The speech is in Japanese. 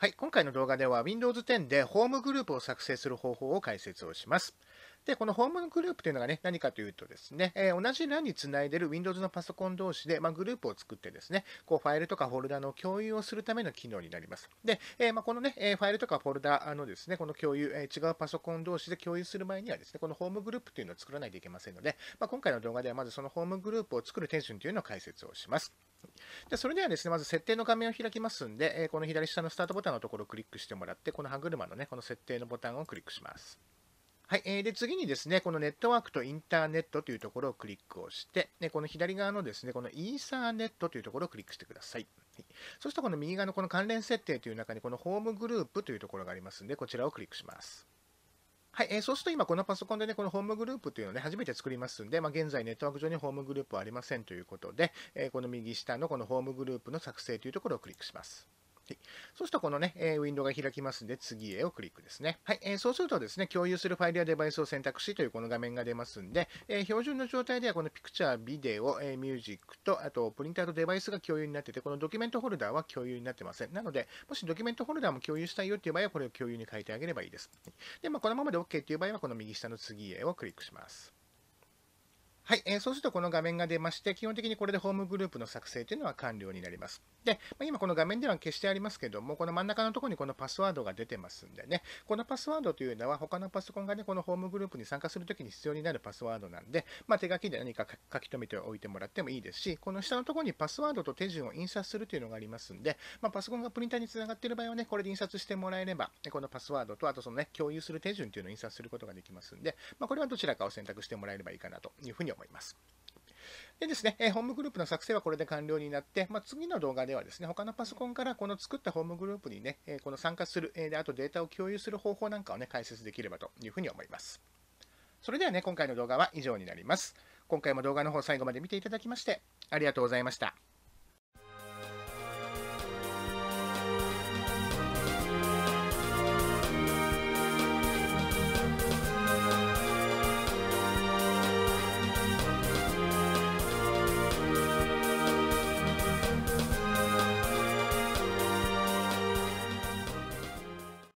はい、今回の動画では Windows 10でホームグループを作成する方法を解説をします。で、このホームグループというのがね、何かというとですね、えー、同じ欄につないでる Windows のパソコン同士で、まあ、グループを作ってですね、こうファイルとかフォルダの共有をするための機能になります。で、えー、まあ、このね、えファイルとかフォルダのですね、この共有、え違うパソコン同士で共有する前にはですね、このホームグループというのを作らないといけませんので、まあ、今回の動画ではまずそのホームグループを作る手順というのを解説をします。でそれではですね、まず設定の画面を開きますんで、えこの左下のスタートボタンのところをクリックしてもらって、この歯車のね、この設定のボタンをクリックします。はい、えー、で次にですね、このネットワークとインターネットというところをクリックをして、でこの左側のですね、このイーサーネットというところをクリックしてください。はい、そうするとこの右側のこの関連設定という中にこのホームグループというところがありますので、こちらをクリックします。はい、えー、そうすると今このパソコンでね、このホームグループというのをね、初めて作りますんで、まあ、現在ネットワーク上にホームグループはありませんということで、えー、この右下のこのホームグループの作成というところをクリックします。はい、そうするとこのね、えー、ウィンドウが開きますんで、次へをクリックですね。はい、えー、そうするとですね、共有するファイルやデバイスを選択しというこの画面が出ますんで、えー、標準の状態ではこのピクチャー、ビデオ、えミュージックと、あとプリンターとデバイスが共有になってて、このドキュメントホルダーは共有になってません。なので、もしドキュメントホルダーも共有したいよっていう場合は、これを共有に変えてあげればいいです。で、まあ、このままで OK っていう場合は、この右下の次へをクリックします。はい、えー、そうするとこの画面が出まして、基本的にこれでホームグループの作成というのは完了になります。で、まあ、今この画面では消してありますけども、この真ん中のところにこのパスワードが出てますんでね、このパスワードというのは他のパソコンがね、このホームグループに参加するときに必要になるパスワードなんで、まあ、手書きで何か書き留めておいてもらってもいいですし、この下のところにパスワードと手順を印刷するというのがありますんで、まあ、パソコンがプリンターにつながっている場合はね、これで印刷してもらえれば、このパスワードと、あとそのね、共有する手順というのを印刷することができますんで、まこれはどちらかを選択してもらえればいいかなというふうに思います。思います。でですね、ホームグループの作成はこれで完了になって、まあ、次の動画ではですね、他のパソコンからこの作ったホームグループにね、この参加する、であとデータを共有する方法なんかをね、解説できればというふうに思います。それではね、今回の動画は以上になります。今回も動画の方最後まで見ていただきまして、ありがとうございました。